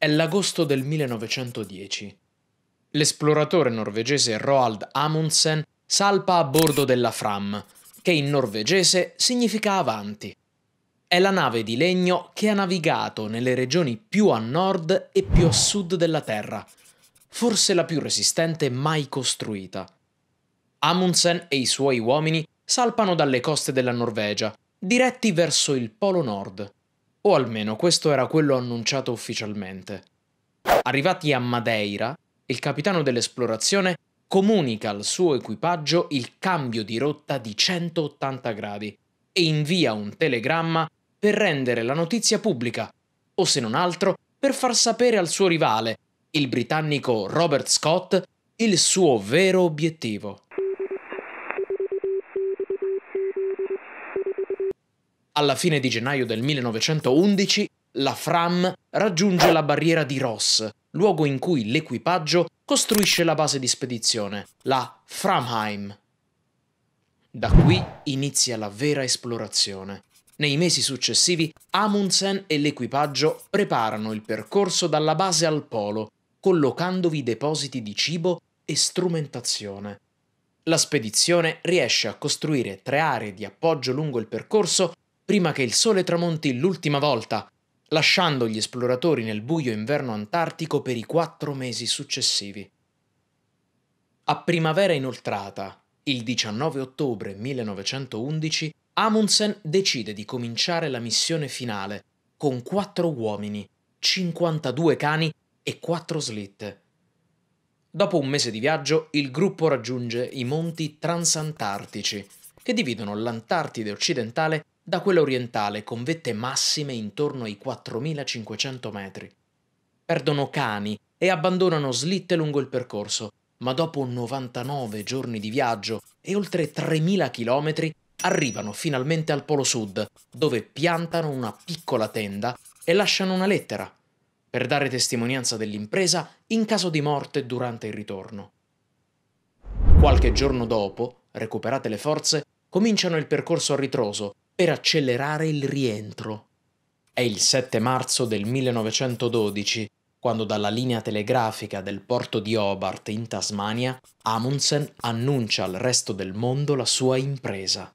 È l'agosto del 1910. L'esploratore norvegese Roald Amundsen salpa a bordo della Fram, che in norvegese significa avanti. È la nave di legno che ha navigato nelle regioni più a nord e più a sud della Terra, forse la più resistente mai costruita. Amundsen e i suoi uomini salpano dalle coste della Norvegia, diretti verso il Polo Nord. O almeno questo era quello annunciato ufficialmente. Arrivati a Madeira, il capitano dell'esplorazione comunica al suo equipaggio il cambio di rotta di 180 gradi e invia un telegramma per rendere la notizia pubblica, o se non altro per far sapere al suo rivale, il britannico Robert Scott, il suo vero obiettivo. Alla fine di gennaio del 1911 la Fram raggiunge la barriera di Ross, luogo in cui l'equipaggio costruisce la base di spedizione, la Framheim. Da qui inizia la vera esplorazione. Nei mesi successivi Amundsen e l'equipaggio preparano il percorso dalla base al polo, collocandovi depositi di cibo e strumentazione. La spedizione riesce a costruire tre aree di appoggio lungo il percorso prima che il sole tramonti l'ultima volta, lasciando gli esploratori nel buio inverno antartico per i quattro mesi successivi. A primavera inoltrata, il 19 ottobre 1911, Amundsen decide di cominciare la missione finale con quattro uomini, 52 cani e quattro slitte. Dopo un mese di viaggio, il gruppo raggiunge i monti transantartici, che dividono l'Antartide occidentale da quella orientale con vette massime intorno ai 4500 metri. Perdono cani e abbandonano slitte lungo il percorso, ma dopo 99 giorni di viaggio e oltre 3000 km arrivano finalmente al Polo Sud, dove piantano una piccola tenda e lasciano una lettera per dare testimonianza dell'impresa in caso di morte durante il ritorno. Qualche giorno dopo, recuperate le forze, cominciano il percorso a ritroso per accelerare il rientro. È il 7 marzo del 1912 quando dalla linea telegrafica del porto di Hobart in Tasmania Amundsen annuncia al resto del mondo la sua impresa.